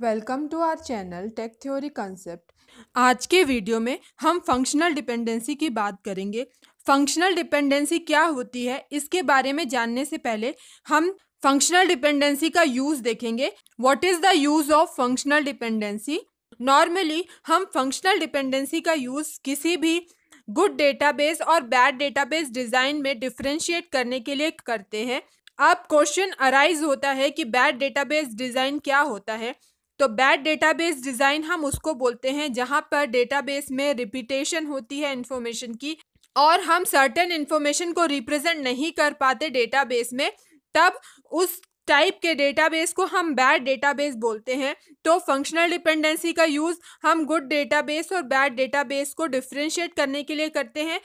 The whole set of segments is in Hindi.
Welcome to our channel tech theory concept आज के वीडियो में हम फंक्शनल डिपेंडेंसी की बात करेंगे फंक्शनल डिपेंडेंसी क्या होती है इसके बारे में जानने से पहले हम फंक्शनल डिपेंडेंसी का यूज़ देखेंगे what is the use of functional dependency normally हम फंक्शनल डिपेंडेंसी का यूज़ किसी भी गुड डेटाबेस और बैड डेटाबेस डिज़ाइन में डिफ्रेंशिएट करने के लिए करते हैं अब क्वेश्चन अराइज होता है कि बैड डेटाबेस डिज़ाइन क्या होता है तो बैड डेटाबेस डिज़ाइन हम उसको बोलते हैं जहाँ पर डेटाबेस में रिपीटेशन होती है इन्फॉर्मेशन की और हम सर्टेन इन्फॉर्मेशन को रिप्रेजेंट नहीं कर पाते डेटाबेस में तब उस टाइप के डेटाबेस को हम बैड डेटाबेस बोलते हैं तो फंक्शनल डिपेंडेंसी का यूज़ हम गुड डेटाबेस और बैड डेटाबेस को डिफ्रेंशिएट करने के लिए करते हैं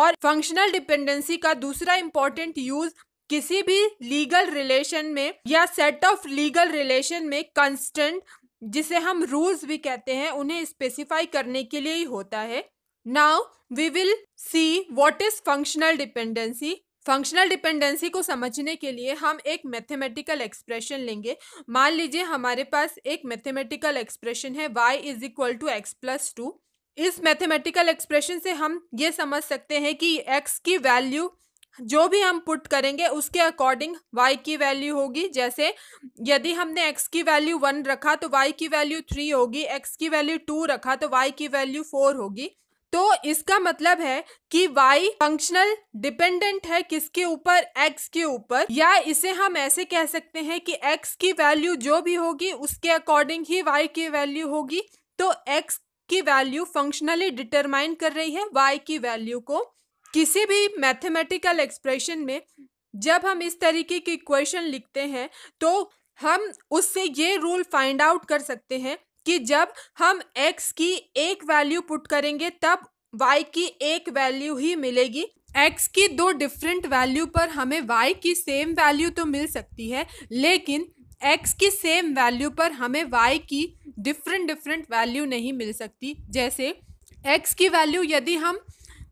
और फंक्शनल डिपेंडेंसी का दूसरा इम्पॉर्टेंट यूज़ किसी भी लीगल रिलेशन में या सेट ऑफ लीगल रिलेशन में कंस्टेंट जिसे हम रूल्स भी कहते हैं उन्हें स्पेसिफाई करने के लिए ही होता है now we will see what is functional dependency functional dependency को समझने के लिए हम एक मैथमेटिकल एक्सप्रेशन लेंगे मान लीजिए हमारे पास एक मैथमेटिकल एक्सप्रेशन है y is equal to x plus two इस मैथमेटिकल एक्सप्रेशन से हम ये समझ सकते हैं कि x की वैल्यू जो भी हम पुट करेंगे उसके अकॉर्डिंग y की वैल्यू होगी जैसे यदि हमने x की वैल्यू वन रखा तो y की वैल्यू थ्री होगी x की वैल्यू टू रखा तो y की वैल्यू फोर होगी तो इसका मतलब है कि y फंक्शनल डिपेंडेंट है किसके ऊपर x के ऊपर या इसे हम ऐसे कह सकते हैं कि x की वैल्यू जो भी होगी उसके अकॉर्डिंग ही y की वैल्यू होगी तो x की वैल्यू फंक्शनली डिटरमाइन कर रही है y की वैल्यू को किसी भी मैथमेटिकल एक्सप्रेशन में जब हम इस तरीके की क्वेश्चन लिखते हैं तो हम उससे ये रूल फाइंड आउट कर सकते हैं कि जब हम x की एक वैल्यू पुट करेंगे तब y की एक वैल्यू ही मिलेगी x की दो डिफरेंट वैल्यू पर हमें y की सेम वैल्यू तो मिल सकती है लेकिन x की सेम वैल्यू पर हमें y की डिफरेंट डिफरेंट वैल्यू नहीं मिल सकती जैसे x की वैल्यू यदि हम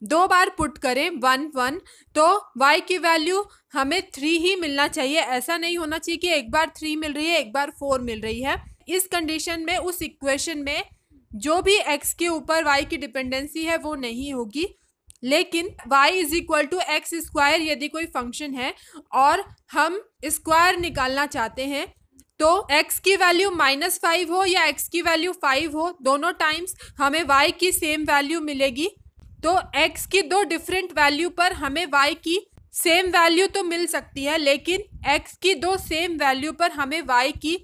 दो बार पुट करें वन वन तो y की वैल्यू हमें थ्री ही मिलना चाहिए ऐसा नहीं होना चाहिए कि एक बार थ्री मिल रही है एक बार फोर मिल रही है इस कंडीशन में उस इक्वेशन में जो भी x के ऊपर y की डिपेंडेंसी है वो नहीं होगी लेकिन y is equal to x square यदि कोई फंक्शन है और हम स्क्वायर निकालना चाहते हैं तो x की वैल्यू माइनस फाइव हो या x की वैल्यू फाइव हो दोनों टाइम्स हमें y की सेम वैल्यू मिलेगी तो x की दो डिफरेंट वैल्यू पर हमें y की सेम वैल्यू तो मिल सकती है लेकिन x की दो सेम वैल्यू पर हमें y की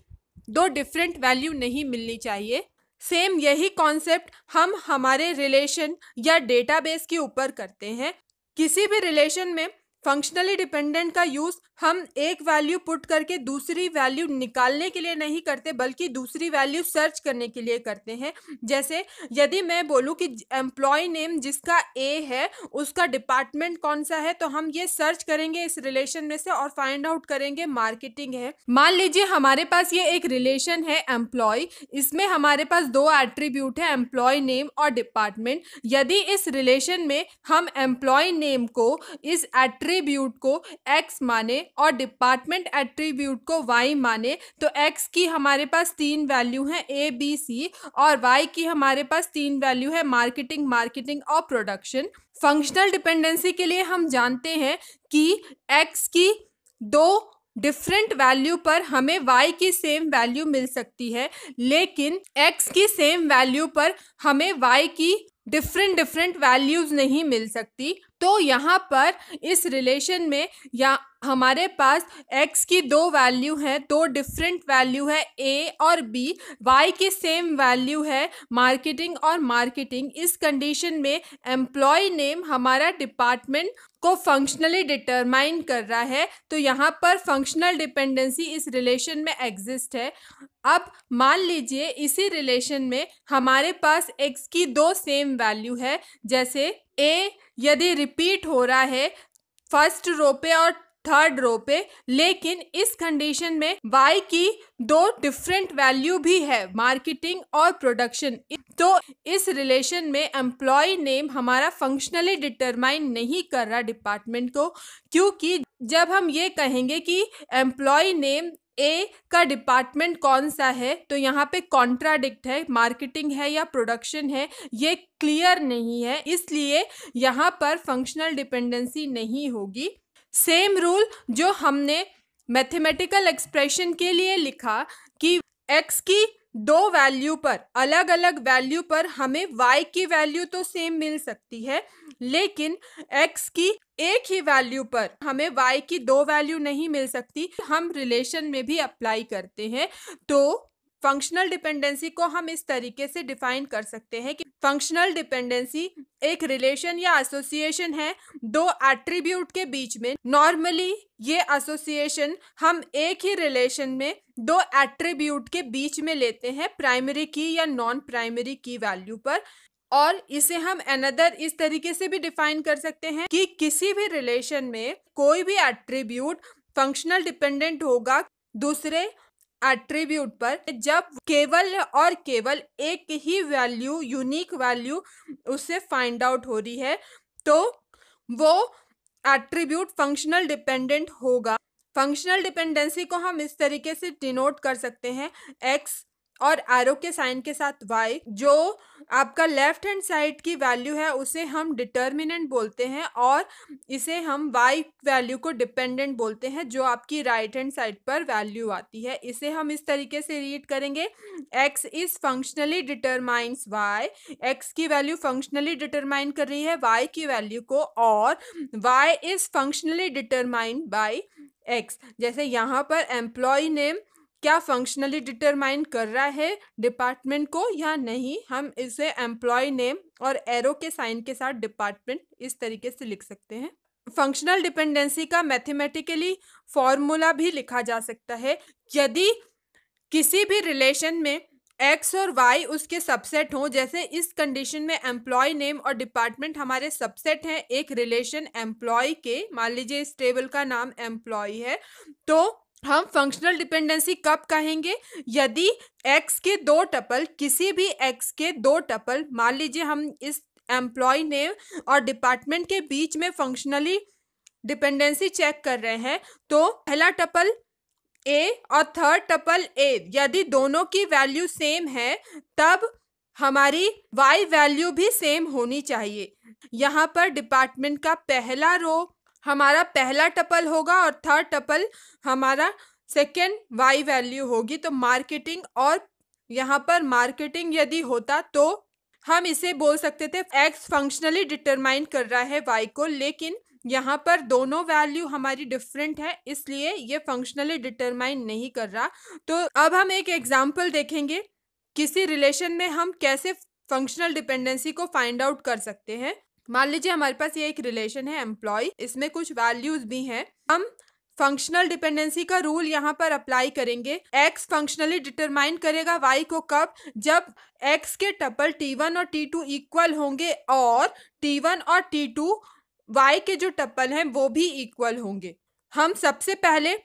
दो डिफरेंट वैल्यू नहीं मिलनी चाहिए सेम यही कॉन्सेप्ट हम हमारे रिलेशन या डेटाबेस के ऊपर करते हैं किसी भी रिलेशन में फंक्शनली डिपेंडेंट का यूज़ हम एक वैल्यू पुट करके दूसरी वैल्यू निकालने के लिए नहीं करते बल्कि दूसरी वैल्यू सर्च करने के लिए करते हैं जैसे यदि मैं बोलूँ कि एम्प्लॉय नेम जिसका ए है उसका डिपार्टमेंट कौन सा है तो हम ये सर्च करेंगे इस रिलेशन में से और फाइंड आउट करेंगे मार्केटिंग है मान लीजिए हमारे पास ये एक रिलेशन है एम्प्लॉय इसमें हमारे पास दो एट्रीब्यूट है एम्प्लॉय नेम और डिपार्टमेंट यदि इस रिलेशन में हम एम्प्लॉय नेम को इस एट्रीब्यूट को एक्स माने और डिपार्टमेंट एट्रीब्यूट को वाई माने तो एक्स की हमारे पास तीन वैल्यू हैं ए बी सी और वाई की हमारे पास तीन वैल्यू है मार्केटिंग मार्केटिंग और प्रोडक्शन फंक्शनल डिपेंडेंसी के लिए हम जानते हैं कि एक्स की दो डिफरेंट वैल्यू पर हमें y की सेम वैल्यू मिल सकती है लेकिन x की सेम वैल्यू पर हमें y की डिफरेंट डिफरेंट वैल्यूज नहीं मिल सकती तो यहाँ पर इस रिलेशन में या हमारे पास x की दो वैल्यू हैं दो डिफरेंट वैल्यू है a और b y की सेम वैल्यू है मार्केटिंग और मार्केटिंग इस कंडीशन में एम्प्लॉय नेम हमारा डिपार्टमेंट को फंक्शनली डिटरमाइन कर रहा है तो यहाँ पर फंक्शनल डिपेंडेंसी इस रिलेशन में एग्जिस्ट है अब मान लीजिए इसी रिलेशन में हमारे पास x की दो सेम वैल्यू है जैसे ए यदि रिपीट हो रहा है फर्स्ट रो पे और थर्ड रो पे लेकिन इस कंडीशन में वाई की दो डिफरेंट वैल्यू भी है मार्केटिंग और प्रोडक्शन तो इस रिलेशन में एम्प्लॉय नेम हमारा फंक्शनली डिटरमाइन नहीं कर रहा डिपार्टमेंट को क्योंकि जब हम ये कहेंगे कि एम्प्लॉय नेम ए का डिपार्टमेंट कौन सा है तो यहाँ पे कॉन्ट्राडिक्ट है मार्केटिंग है या प्रोडक्शन है ये क्लियर नहीं है इसलिए यहाँ पर फंक्शनल डिपेंडेंसी नहीं होगी सेम रूल जो हमने मैथमेटिकल एक्सप्रेशन के लिए लिखा कि एक्स की दो वैल्यू पर अलग अलग वैल्यू पर हमें वाई की वैल्यू तो सेम मिल सकती है लेकिन एक्स की एक ही वैल्यू पर हमें y की दो वैल्यू नहीं मिल सकती हम रिलेशन में भी अप्लाई करते हैं तो फंक्शनल डिपेंडेंसी को हम इस तरीके से डिफाइन कर सकते हैं कि फंक्शनल डिपेंडेंसी एक रिलेशन या एसोसिएशन है दो एट्रीब्यूट के बीच में नॉर्मली ये एसोसिएशन हम एक ही रिलेशन में दो एट्रीब्यूट के बीच में लेते हैं प्राइमरी की या नॉन प्राइमरी की वैल्यू पर और इसे हम अनदर इस तरीके से भी डिफाइन कर सकते हैं कि किसी भी रिलेशन में कोई भी एट्रीब्यूट फंक्शनल डिपेंडेंट होगा दूसरे एट्रीब्यूट पर जब केवल और केवल एक ही वैल्यू यूनिक वैल्यू उससे फाइंड आउट हो रही है तो वो एट्रीब्यूट फंक्शनल डिपेंडेंट होगा फंक्शनल डिपेंडेंसी को हम इस तरीके से डिनोट कर सकते हैं एक्स और एरो के साइन के साथ वाई जो आपका लेफ्ट हैंड साइड की वैल्यू है उसे हम डिटर्मिनेंट बोलते हैं और इसे हम वाई वैल्यू को डिपेंडेंट बोलते हैं जो आपकी राइट हैंड साइड पर वैल्यू आती है इसे हम इस तरीके से रीड करेंगे X is functionally determines Y X की वैल्यू फंक्शनली डिटरमाइन कर रही है वाई की वैल्यू को और Y is functionally determined by X जैसे यहाँ पर एम्प्लॉय नेम क्या फंक्शनली डिटरमाइन कर रहा है डिपार्टमेंट को या नहीं हम इसे एम्प्लॉय नेम और एरो के साइन के साथ डिपार्टमेंट इस तरीके से लिख सकते हैं फंक्शनल डिपेंडेंसी का मैथमेटिकली फॉर्मूला भी लिखा जा सकता है यदि किसी भी रिलेशन में एक्स और वाई उसके सबसेट हों जैसे इस कंडीशन में एम्प्लॉय नेम और डिपार्टमेंट हमारे सबसेट हैं एक रिलेशन एम्प्लॉय के मान लीजिए इस टेबल का नाम एम्प्लॉय है तो हम फंक्शनल डिपेंडेंसी कब कहेंगे यदि एक्स के दो टपल किसी भी x के दो टपल मान लीजिए हम इस एम्प्लॉय नेम और डिपार्टमेंट के बीच में फंक्शनली डिपेंडेंसी चेक कर रहे हैं तो पहला टपल ए और थर्ड टपल ए यदि दोनों की वैल्यू सेम है तब हमारी वाई वैल्यू भी सेम होनी चाहिए यहाँ पर डिपार्टमेंट का पहला रो हमारा पहला टपल होगा और थर्ड टपल हमारा सेकेंड वाई वैल्यू होगी तो मार्केटिंग और यहाँ पर मार्केटिंग यदि होता तो हम इसे बोल सकते थे एक्स फंक्शनली डिटरमाइन कर रहा है वाई को लेकिन यहाँ पर दोनों वैल्यू हमारी डिफरेंट है इसलिए ये फंक्शनली डिटरमाइन नहीं कर रहा तो अब हम एक एग्जाम्पल देखेंगे किसी रिलेशन में हम कैसे फंक्शनल डिपेंडेंसी को फाइंड आउट कर सकते हैं मान लीजिए हमारे पास ये एक रिलेशन है एम्प्लॉय इसमें कुछ वैल्यूज भी हैं हम फंक्शनल डिपेंडेंसी का रूल यहाँ पर अप्लाई करेंगे एक्स फंक्शनली डिटरमाइन करेगा वाई को कब जब एक्स के टपल टी वन और टी टू इक्वल होंगे और टी वन और टी टू वाई के जो टपल हैं वो भी इक्वल होंगे हम सबसे पहले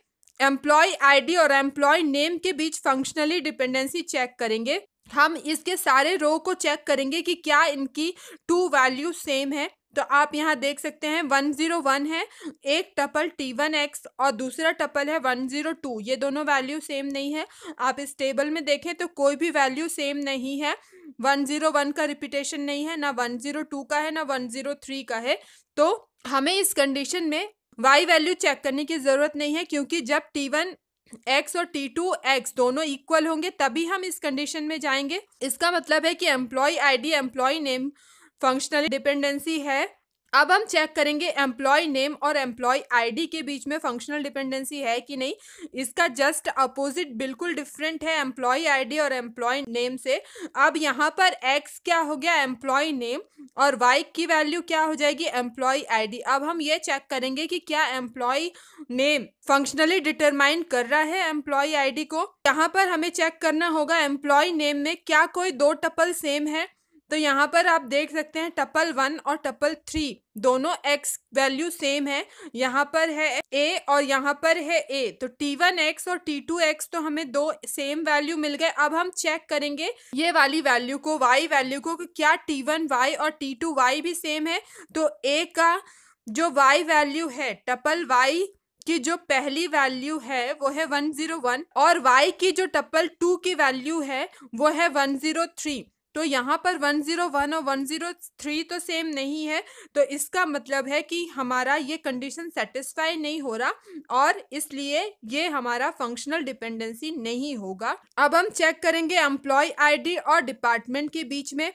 एम्प्लॉय आईडी और एम्प्लॉय नेम के बीच फंक्शनली डिपेंडेंसी चेक करेंगे हम इसके सारे रो को चेक करेंगे कि क्या इनकी टू वैल्यू सेम है तो आप यहाँ देख सकते हैं वन ज़ीरो वन है एक टपल टी वन एक्स और दूसरा टपल है वन ज़ीरो टू ये दोनों वैल्यू सेम नहीं है आप इस टेबल में देखें तो कोई भी वैल्यू सेम नहीं है वन ज़ीरो वन का रिपीटेशन नहीं है ना वन ज़ीरो टू का है ना वन ज़ीरो थ्री का है तो हमें इस कंडीशन में वाई वैल्यू चेक करने की ज़रूरत नहीं है क्योंकि जब टी वन एक्स और टी टू एक्स दोनों इक्वल होंगे तभी हम इस कंडीशन में जाएंगे इसका मतलब है कि employee ID employee name functional dependency है अब हम चेक करेंगे एम्प्लॉय नेम और एम्प्लॉय आईडी के बीच में फंक्शनल डिपेंडेंसी है कि नहीं इसका जस्ट अपोजिट बिल्कुल डिफरेंट है एम्प्लॉय आईडी और एम्प्लॉय नेम से अब यहाँ पर एक्स क्या हो गया एम्प्लॉय नेम और वाई की वैल्यू क्या हो जाएगी एम्प्लॉय आईडी अब हम ये चेक करेंगे कि क्या एम्प्लॉय नेम फंक्शनली डिटरमाइन कर रहा है एम्प्लॉय आई को यहाँ पर हमें चेक करना होगा एम्प्लॉय नेम में क्या कोई दो टपल सेम है तो यहाँ पर आप देख सकते हैं टपल वन और टपल थ्री दोनों एक्स वैल्यू सेम है यहाँ पर है ए और यहाँ पर है ए तो टी वन एक्स और टी टू एक्स तो हमें दो सेम वैल्यू मिल गए अब हम चेक करेंगे ये वाली वैल्यू को वाई वैल्यू को क्या टी वन वाई और टी टू वाई भी सेम है तो ए का जो वाई वैल्यू है टपल वाई की जो पहली वैल्यू है वो है वन और वाई की जो टपल टू की वैल्यू है वो है थ्री तो यहाँ पर 101 और 103 तो सेम नहीं है तो इसका मतलब है कि हमारा ये कंडीशन सेटिस्फाई नहीं हो रहा और इसलिए ये हमारा फंक्शनल डिपेंडेंसी नहीं होगा अब हम चेक करेंगे एम्प्लॉय आईडी और डिपार्टमेंट के बीच में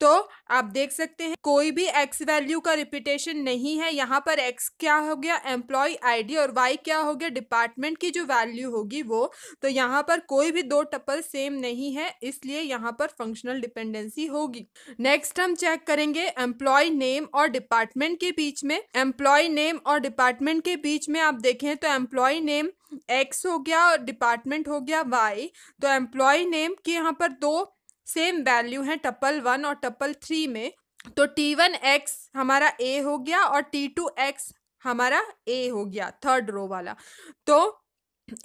तो आप देख सकते हैं कोई भी एक्स वैल्यू का रिपीटेशन नहीं है यहाँ पर एक्स क्या हो गया एम्प्लॉय आईडी और वाई क्या हो गया डिपार्टमेंट की जो वैल्यू होगी वो तो यहाँ पर कोई भी दो टपल सेम नहीं है इसलिए यहाँ पर फंक्शनल डिपेंडेंसी होगी नेक्स्ट हम चेक करेंगे एम्प्लॉय नेम और डिपार्टमेंट के बीच में एम्प्लॉय नेम और डिपार्टमेंट के बीच में आप देखें तो एम्प्लॉय नेम एक्स हो गया और डिपार्टमेंट हो गया वाई तो एम्प्लॉय नेम के यहाँ पर दो सेम वैल्यू है टपल वन और टपल थ्री में तो टी वन एक्स हमारा ए हो गया और टी टू एक्स हमारा ए हो गया थर्ड रो वाला तो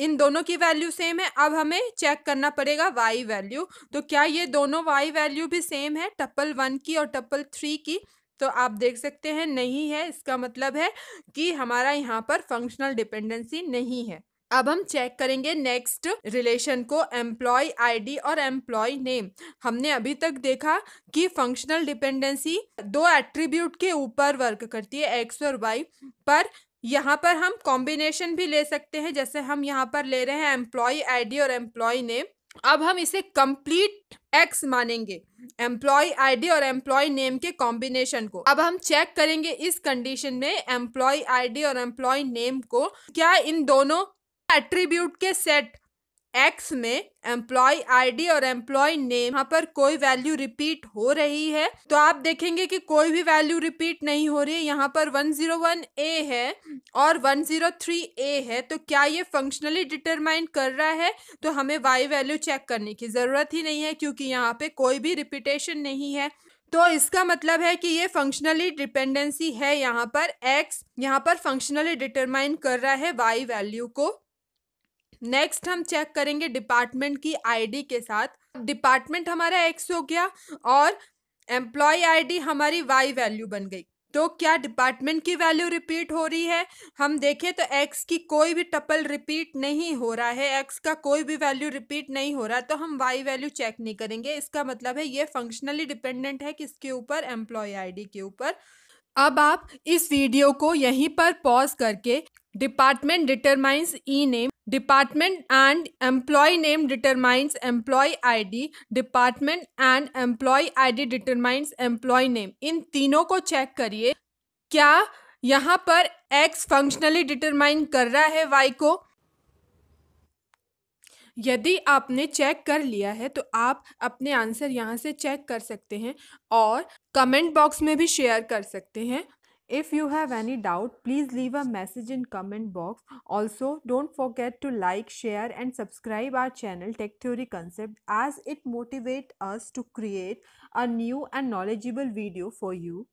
इन दोनों की वैल्यू सेम है अब हमें चेक करना पड़ेगा वाई वैल्यू तो क्या ये दोनों वाई वैल्यू भी सेम है टपल वन की और टपल थ्री की तो आप देख सकते हैं नहीं है इसका मतलब है कि हमारा यहाँ पर फंक्शनल डिपेंडेंसी नहीं है अब हम चेक करेंगे नेक्स्ट रिलेशन को एम्प्लॉय आईडी और एम्प्लॉय नेम हमने अभी तक देखा कि फंक्शनल डिपेंडेंसी दो एट्रीब्यूट के ऊपर वर्क करती है एक्स और वाई पर यहाँ पर हम कॉम्बिनेशन भी ले सकते हैं जैसे हम यहाँ पर ले रहे हैं एम्प्लॉय आईडी और एम्प्लॉय नेम अब हम इसे कंप्लीट एक्स मानेंगे एम्प्लॉय आईडी और एम्प्लॉय नेम के कॉम्बिनेशन को अब हम चेक करेंगे इस कंडीशन में एम्प्लॉय आईडी और एम्प्लॉय नेम को क्या इन दोनों एट्रीब्यूट के सेट एक्स में एम्प्लॉय आईडी और एम्प्लॉय नेम यहाँ पर कोई वैल्यू रिपीट हो रही है तो आप देखेंगे कि कोई भी वैल्यू रिपीट नहीं हो रही है यहाँ पर 101 ए है और 103 ए है तो क्या ये फंक्शनली डिटरमाइन कर रहा है तो हमें वाई वैल्यू चेक करने की ज़रूरत ही नहीं है क्योंकि यहाँ पे कोई भी रिपीटेशन नहीं है तो इसका मतलब है कि ये फंक्शनली डिपेंडेंसी है यहाँ पर एक्स यहाँ पर फंक्शनली डिटरमाइन कर रहा है वाई वैल्यू को नेक्स्ट हम चेक करेंगे डिपार्टमेंट की आईडी के साथ डिपार्टमेंट हमारा एक्स हो गया और एम्प्लॉय आईडी हमारी वाई वैल्यू बन गई तो क्या डिपार्टमेंट की वैल्यू रिपीट हो रही है हम देखें तो एक्स की कोई भी टपल रिपीट नहीं हो रहा है एक्स का कोई भी वैल्यू रिपीट नहीं हो रहा तो हम वाई वैल्यू चेक नहीं करेंगे इसका मतलब है ये फंक्शनली डिपेंडेंट है किसके ऊपर एम्प्लॉय आईडी के ऊपर अब आप इस वीडियो को यहीं पर पॉज करके department determines E name Department and employee name determines employee ID. Department and employee ID determines employee name. इन तीनों को check करिए क्या यहाँ पर X functionally determine कर रहा है Y को यदि आपने चेक कर लिया है तो आप अपने आंसर यहाँ से चेक कर सकते हैं और कमेंट बॉक्स में भी शेयर कर सकते हैं If you have any doubt, please leave a message in comment box. Also, don't forget to like, share and subscribe our channel Tech Theory Concept as it motivates us to create a new and knowledgeable video for you.